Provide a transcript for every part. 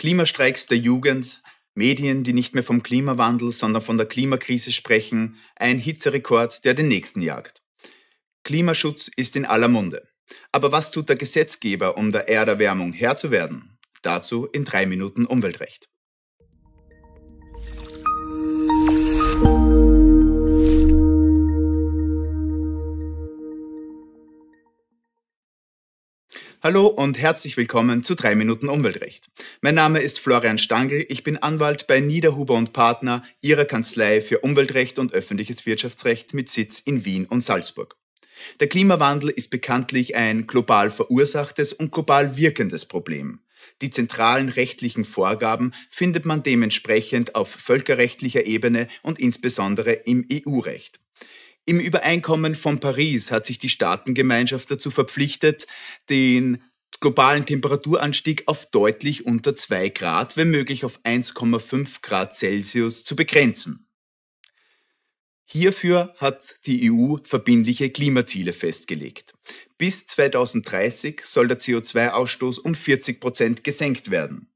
Klimastreiks der Jugend, Medien, die nicht mehr vom Klimawandel, sondern von der Klimakrise sprechen, ein Hitzerekord, der den nächsten jagt. Klimaschutz ist in aller Munde. Aber was tut der Gesetzgeber, um der Erderwärmung Herr zu werden? Dazu in drei Minuten Umweltrecht. Hallo und herzlich willkommen zu 3 Minuten Umweltrecht. Mein Name ist Florian Stangl, ich bin Anwalt bei Niederhuber und Partner, ihrer Kanzlei für Umweltrecht und öffentliches Wirtschaftsrecht mit Sitz in Wien und Salzburg. Der Klimawandel ist bekanntlich ein global verursachtes und global wirkendes Problem. Die zentralen rechtlichen Vorgaben findet man dementsprechend auf völkerrechtlicher Ebene und insbesondere im EU-Recht. Im Übereinkommen von Paris hat sich die Staatengemeinschaft dazu verpflichtet, den globalen Temperaturanstieg auf deutlich unter 2 Grad, wenn möglich auf 1,5 Grad Celsius zu begrenzen. Hierfür hat die EU verbindliche Klimaziele festgelegt. Bis 2030 soll der CO2-Ausstoß um 40 Prozent gesenkt werden.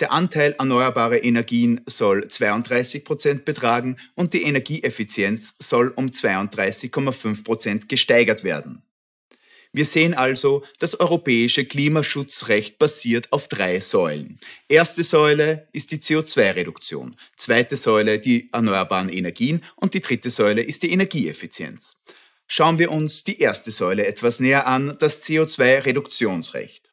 Der Anteil erneuerbarer Energien soll 32 Prozent betragen und die Energieeffizienz soll um 32,5 Prozent gesteigert werden. Wir sehen also, das europäische Klimaschutzrecht basiert auf drei Säulen. Erste Säule ist die CO2-Reduktion, zweite Säule die erneuerbaren Energien und die dritte Säule ist die Energieeffizienz. Schauen wir uns die erste Säule etwas näher an, das CO2-Reduktionsrecht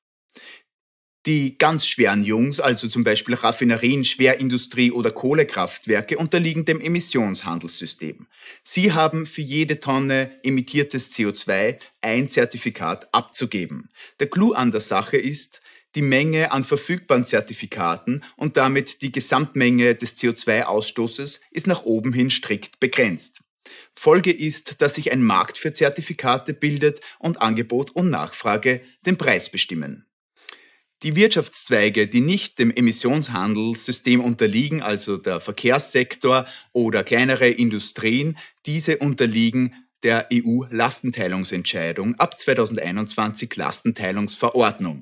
die ganz schweren Jungs, also zum Beispiel Raffinerien, Schwerindustrie oder Kohlekraftwerke, unterliegen dem Emissionshandelssystem. Sie haben für jede Tonne emittiertes CO2 ein Zertifikat abzugeben. Der Clou an der Sache ist, die Menge an verfügbaren Zertifikaten und damit die Gesamtmenge des CO2-Ausstoßes ist nach oben hin strikt begrenzt. Folge ist, dass sich ein Markt für Zertifikate bildet und Angebot und Nachfrage den Preis bestimmen. Die Wirtschaftszweige, die nicht dem Emissionshandelssystem unterliegen, also der Verkehrssektor oder kleinere Industrien, diese unterliegen der EU-Lastenteilungsentscheidung ab 2021 Lastenteilungsverordnung.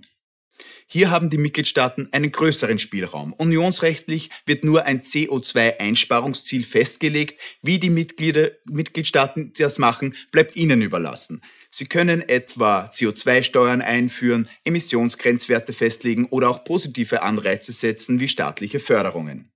Hier haben die Mitgliedstaaten einen größeren Spielraum. Unionsrechtlich wird nur ein CO2-Einsparungsziel festgelegt. Wie die Mitglieder, Mitgliedstaaten das machen, bleibt ihnen überlassen. Sie können etwa CO2-Steuern einführen, Emissionsgrenzwerte festlegen oder auch positive Anreize setzen wie staatliche Förderungen.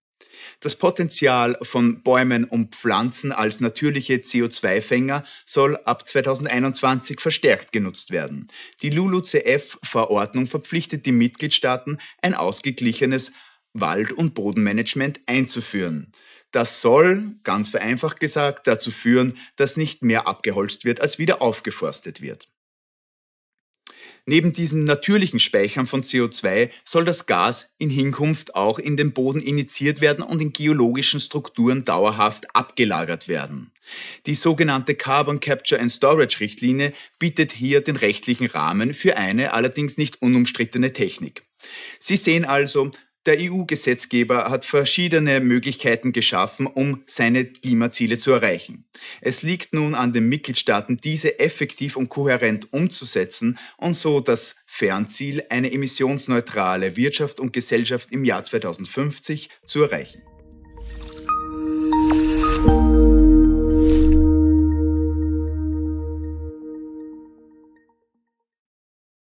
Das Potenzial von Bäumen und Pflanzen als natürliche CO2-Fänger soll ab 2021 verstärkt genutzt werden. Die LULUCF-Verordnung verpflichtet die Mitgliedstaaten, ein ausgeglichenes Wald- und Bodenmanagement einzuführen. Das soll, ganz vereinfacht gesagt, dazu führen, dass nicht mehr abgeholzt wird, als wieder aufgeforstet wird. Neben diesem natürlichen Speichern von CO2 soll das Gas in Hinkunft auch in den Boden initiiert werden und in geologischen Strukturen dauerhaft abgelagert werden. Die sogenannte Carbon Capture and Storage Richtlinie bietet hier den rechtlichen Rahmen für eine allerdings nicht unumstrittene Technik. Sie sehen also, der EU-Gesetzgeber hat verschiedene Möglichkeiten geschaffen, um seine Klimaziele zu erreichen. Es liegt nun an den Mitgliedstaaten, diese effektiv und kohärent umzusetzen und so das Fernziel, eine emissionsneutrale Wirtschaft und Gesellschaft im Jahr 2050 zu erreichen.